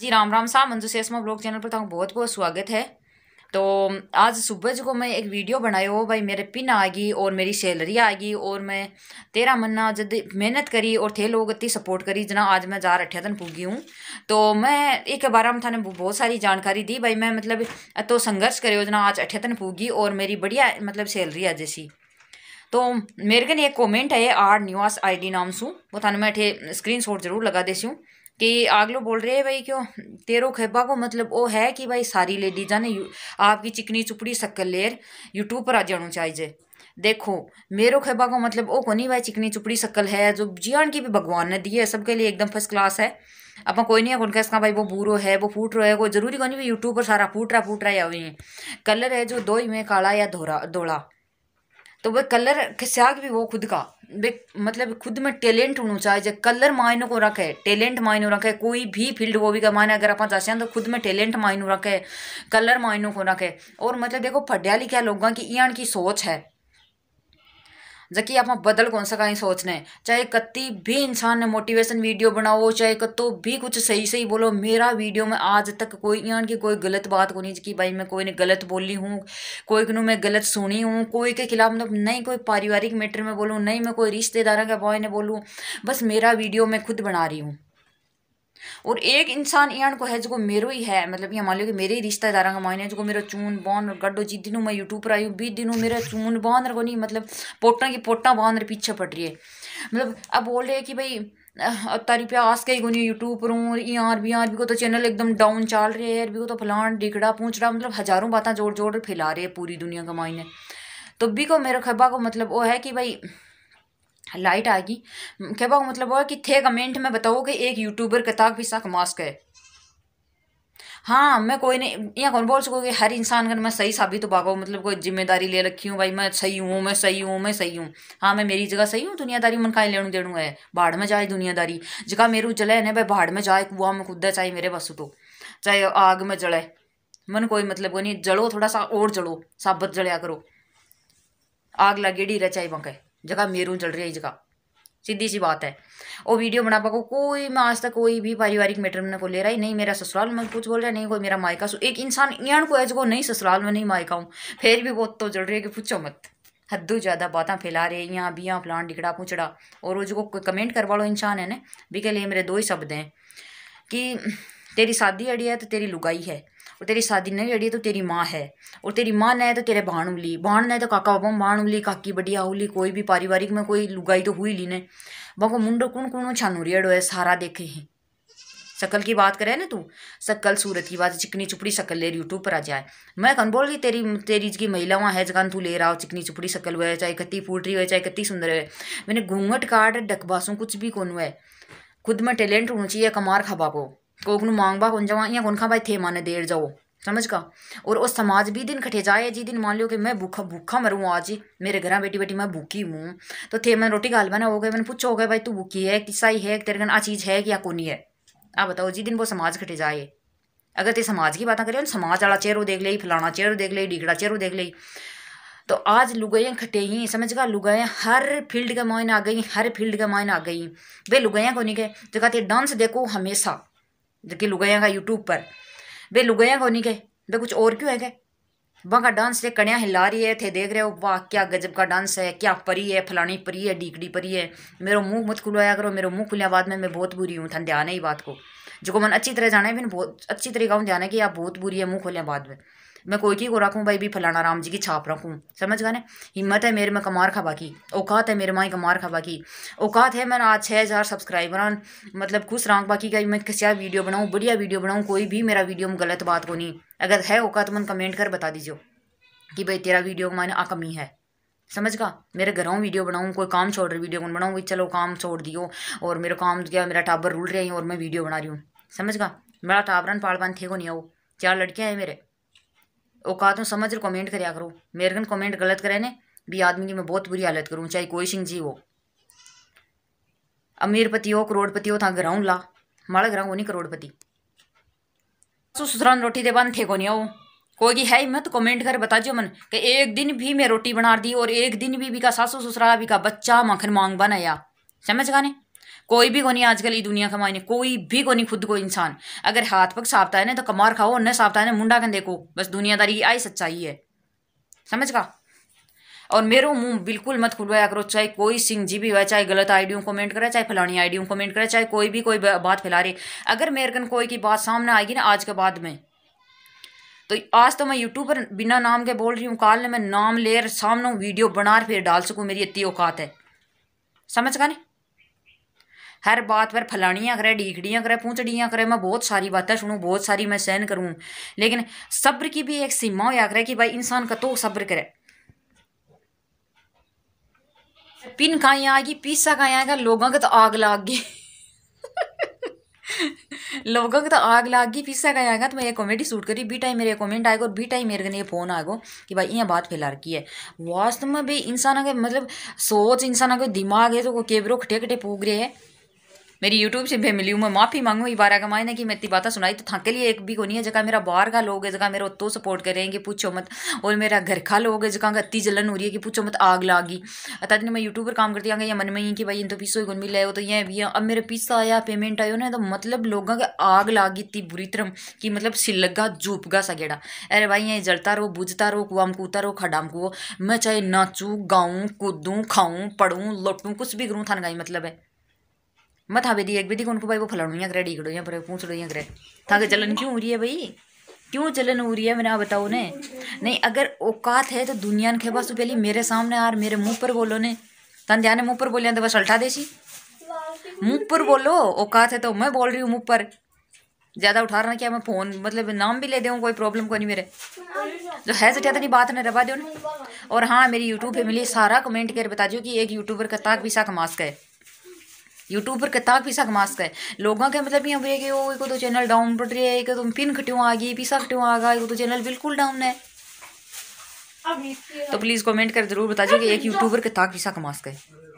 जी राम राम साहब Manju सेसमा blog channel पर तुम तो बहुत बहुत स्वागत है तो आज सुबह जो मैं एक वीडियो बनायो भाई मेरे पिन आ गई और मेरी सैलरी आ गई और मैं तेरा मन्ना जद मेहनत करी और थे लोग इतनी सपोर्ट करी जना आज मैं जा रठिया तन पुगी हूँ तो मैं एक बार में थाने बहुत सारी जानकारी दी भाई मैं मतलब तो संघर्ष करो जना आज अठिया तन पुगी और मेरी बढ़िया मतलब सैलरी आज सी तो मेरे कने एक कॉमेंट है आर आई डी नाम सू वो थाना मैं अठे स्क्रीन जरूर लगा देसी हूँ कि आगलो बोल रहे है भाई क्यों तेरो खेबा को मतलब वो है कि भाई सारी लेडीजा ने आपकी चिकनी चुपड़ी शक्कर लेर यूट्यूब पर आ जाना चाहिए देखो मेरो खेबा को मतलब वो कोनी भाई चिकनी चुपड़ी शक्ल है जो जियान की भी भगवान ने दी है सबके लिए एकदम फर्स्ट क्लास है अपन कोई नहीं है कौन का भाई वो बूरो है वो फूट रहा है वो जरूरी कोई नहीं भाई यूट्यूब पर सारा फूट रहा फूट रहा या हुई है कलर है जो दो ही में काला या धोरा धोड़ा तो वह कलर के साग भी वो खुद का मतलब खुद में टैलेंट होना चाहिए कलर मायनों को रखे टैलेंट मायनों रखे कोई भी फील्ड वो भी का मायने अगर आप चाहते हैं तो खुद में टैलेंट मायनों रखे कलर मायनों को रखे और मतलब देखो पढ़िया लिखा लोगों की इन की सोच है जबकि आप बदल कौन सा कहीं सोचना है चाहे कत्ती भी इंसान ने मोटिवेशन वीडियो बनाओ चाहे कत्तो भी कुछ सही सही बोलो मेरा वीडियो में आज तक कोई यहाँ की कोई गलत बात को नहीं कि भाई मैं कोई ने गलत बोली हूँ कोई कनू मैं गलत सुनी हूँ कोई के खिलाफ मतलब नहीं कोई पारिवारिक मैटर में बोलूँ नहीं मैं कोई रिश्तेदारों के बॉय ने बोलूँ बस मेरा वीडियो मैं खुद बना रही हूँ और एक इंसान इन को है जो मेरे ही है मतलब ये मान लो कि मेरे ही रिश्तेदार का मायने जो मेरा चून और गड्डो जिस दिनों मैं यूट्यूब पर आई हूँ बीस दिनों मेरा चून बॉन को नहीं मतलब पोटा की पोटा बॉन रहे पीछे पड़ रही है मतलब अब बोल रहे हैं कि भाई तारी प्यास कहीं गुनी यूट्यूब पर हूँ यार भी यार भी को तो चैनल एकदम डाउन चल रहे है यार भी को तो फलान डिगड़ा पूछड़ा मतलब हजारों बातें जोड़ जोड़ फैला पूरी दुनिया का मायने तो भी को मेरे खबा को मतलब वो है कि भाई लाइट आएगी हम्म, क्या बात मतलब हुआ कि थे कमेंट में बताओ कि एक यूट्यूबर ताक भी साख मास्क है हाँ मैं कोई नहीं या कौन बोल सकूँ कि हर इंसान अगर मैं सही साबित तो भागो मतलब कोई जिम्मेदारी ले रखी हूँ भाई मैं सही हूँ मैं सही हूँ मैं सही हूँ हाँ मैं मेरी जगह सही हूँ दुनियादारी मन का लेने देणू है बाढ़ में जाए दुनियादारी जगह मेरू जले ना भाई बाढ़ में जाए कुआ में खुद चाहे मेरे बस तो चाहे आग में जले मन कोई मतलब कोई नहीं जलो थोड़ा सा और जलो साबत जलिया करो आग लगेड़ी रह चाहे वहाँ जगह मेरू चल रही है जगह सीधी सी बात है और वीडियो बना पाको कोई मैं आज तक कोई भी पारिवारिक मैटर में को ले रहा ही नहीं मेरा ससुराल में कुछ बोल रहा है नहीं कोई मेरा मायका सो एक इंसान यहाँ को ऐसे को नहीं ससुराल में नहीं मायका हूँ फिर भी बहुत तो चल रही है कि पूछो मत हद्दू ज़्यादा बातें फैला रहे यहाँ बिया फलान डिगड़ा पूछड़ा और वो जो कोई कमेंट करवा लो इंसान है ना भी के लिए मेरे दो ही शब्द हैं कि तेरी शादी अड़ी है तो तेरी लुगाई है और तेरी शादी नहीं लड़ी तो तेरी माँ है और तेरी माँ ने तो तेरे बाण उली बाण ने तो काका बाबा बाण उली काकी बढ़िया उली कोई भी पारिवारिक में कोई लुगाई तो हुई ली ने बाको मुंडो कुण कुण छानू रेड़ो है सारा देखे ही शकल की बात करे ना तू शकल सूरत की बात चिकनी चुपड़ी शकल ले यूट्यूब पर आ जाए मैं कन बोल रही तेरी तेरी महिला महिलाओं है जगह तू ले रहा हो चिकनी चुपड़ी शकल हुआ है चाहे कत्ती फूट हुए हो चाहे कत्ती सुंदर हुए मैंने घूंघट काट डकबासू कुछ भी कौन हुआ है खुद में टैलेंट होना चाहिए कमार खाबा को मांग मांगबा कौन जावा या कौन खा भाई थे माने देर जाओ समझ का और वो समाज भी दिन खटे जाए जी दिन मान लियो कि मैं भूखा भूखा मरूँ आज मेरे घर में बेटी बेटी मैं भूखी हूँ तो थे मैंने रोटी गाल बना हो गए मैंने पूछो हो गया भाई तू भूखी है किस्सा ही है तेरे आ चीज़ है कि या कोनी है आप बताओ जी दिन वो समाज खटे जाए अगर ते समाज की बातें करें समाज वाला चेहरों देख ली फलाना चेहरों देख ली डिगड़ा चेहरों देख ली तो आज लुगाइयाँ खटे ही समझ का लुगाइयाँ हर फील्ड का मायन आ गई हर फील्ड का मायन आ गई वे लुगाइयाँ को नहीं गए जो कहते डांस देखो हमेशा जबकि लुगाया का यूट्यूब पर वे लुगाया को नहीं गए वे कुछ और क्यों है गए वहाँ का डांस से कड़ियाँ हिला रही है थे देख रहे हो वाह क्या गजब का डांस है क्या परी है फलानी परी है डीकड़ी परी है मेरा मुंह मत खुलवाया करो मेरा मुंह खुलने बाद में मैं बहुत बुरी हूँ थान ध्यान है ही बात को जो को मन अच्छी तरह जाना है भी बहुत अच्छी तरीका हूँ ध्यान है कि आप बहुत बुरी है मुँह खोलने बाद में मैं कोई की को रखूँ भाई भी फलाना राम जी की छाप रखूँ समझ गए ना हिम्मत है मेरे में कमार खबा की औकात है मेरे माँ कमार खबा की औकात है मैंने आज छः हज़ार सब्सक्राइबर मतलब खुश रहा बाकी का मैं किसी वीडियो बनाऊँ बढ़िया वीडियो बनाऊँ कोई भी मेरा वीडियो में गलत बात को नहीं अगर है औकात तो मन कमेंट कर बता दीजिए कि भाई तेरा वीडियो मैंने आ कमी है समझ का मेरे घर वीडियो बनाऊँ कोई काम छोड़ रही वीडियो बनाऊँ भाई चलो काम छोड़ दियो और मेरा काम क्या मेरा टाबर रुल रहे हैं और मैं वीडियो बना रही हूँ समझ का मेरा टाबरन पान थे को नहीं आओ चार लड़कियाँ हैं मेरे औकात में समझ कर कमेंट कराया करो मेरे कन कमेंट गलत करे ने भी आदमी की मैं बहुत बुरी हालत करूँ चाहे कोई सिंह जी हो अमीरपति हो करोड़पति हो था ग्राउंड ला माड़ा ग्राउंड हो नहीं करोड़पति सो ससुराल रोटी दे बन थे को नहीं आओ कोई है मत कमेंट कर बता जो मन कि एक दिन भी मैं रोटी बना दी और एक दिन भी बिका सासू ससुराल बिका बच्चा माखन मांग बनाया समझ गाने कोई भी कोनी आजकल ये दुनिया का मायने कोई भी कोनी खुद को इंसान अगर हाथ पग साफता है ना तो कमार खाओ न साफता है ना मुंडा कन देखो बस दुनियादारी की आई सच्चाई है समझ का और मेरे मुंह बिल्कुल मत खुलवाया करो चाहे कोई सिंह जी भी हुआ चाहे गलत आईडियों कमेंट करे चाहे फलानी आईडियों कमेंट करे चाहे कोई भी कोई बात फैला रहे अगर कन कोई की बात सामने आएगी ना आज के बाद में तो आज तो मैं यूट्यूब पर बिना नाम के बोल रही हूँ काल ने मैं नाम लेर सामने वीडियो बना फिर डाल सकूँ मेरी इतनी औकात है समझ का नहीं हर बात पर फलानियाँ करे ढीखड़ियाँ करे पूछड़ियाँ करे मैं बहुत सारी बातें सुनूँ बहुत सारी मैं सहन करूँ लेकिन सब्र की भी एक सीमा हो करे कि भाई इंसान का तो सब्र करे पिन कहीं आएगी पीसा कहीं आएगा लोगों का तो आग लाग गई लोगों का तो आग लाग गई पीसा कहीं आएगा तो मैं ये कॉमेडी सूट करी बी टाइम मेरे कमेंट आएगा और बी टाइम मेरे कहीं फोन आएगा कि भाई यहाँ बात फैला रखी है वास्तव में भाई इंसान अगर मतलब सोच इंसान अगर दिमाग है तो वो केवरों खटे खटे पूग रहे हैं मेरी यूट्यूब से मिली हूँ मैं माफ़ी मांगू ये बारह कमाए ना कि मैं इतनी बातें सुनाई तो थके लिए एक भी को नहीं है जगह मेरा बाहर का लोग है जगह मेरा उतो सपोर्ट करेंगे पूछो मत और मेरा घर का लोग है जगह अति जलन हो रही है कि पूछो मत आग लागी अतः दिन मैं यूट्यूब पर काम करती आगे या मन में ही कि भाई इन तो पीसो गुन मिले हो तो ये भी अब मेरे पीसा आया पेमेंट आयो ना तो मतलब लोगों के आग लागी इतनी बुरी तरह कि मतलब सिलगा जूपगा सा गेड़ा अरे भाई ये जलता रहो बुझता रहो कुआ में रहो खडा में कुओ मैं चाहे नाचू गाऊँ कूदू खाऊँ पढ़ू लौटू कुछ भी करूँ थान गाई मतलब है मथा बेदी एक बेदी को भाई वो फलाणू करे डीकड़ो यहाँ पर पूछड़ो यहाँ करे था चलन क्यों उरी है भाई क्यों चलन उरी रही है मैंने बताओ ने नहीं अगर औकात है तो दुनिया के पास पहले मेरे सामने यार मेरे मुंह पर बोलो ने तन ध्यान मुंह पर बोलिया तो बस अल्टा देसी मुंह पर बोलो औकात है तो मैं बोल रही हूँ मुंह पर ज़्यादा उठा रहा क्या मैं फ़ोन मतलब नाम भी ले दूँ कोई प्रॉब्लम को नहीं मेरे जो है सटिया नहीं बात ना रवा दो और हाँ मेरी यूट्यूब फैमिली सारा कमेंट कर बता दियो कि एक यूट्यूबर का ताक भी सा कमास का है यूट्यूब पर कताक पीसा कमा सकता है लोगों के मतलब ये हमरे कि वो एक तो चैनल डाउन पड़ रही है एक तो पिन खट्यों आ गई पीसा खट्यों आ गया एक तो चैनल बिल्कुल डाउन है तो प्लीज़ कमेंट कर जरूर बता दीजिए कि एक यूट्यूबर कितना पिसा कमा का है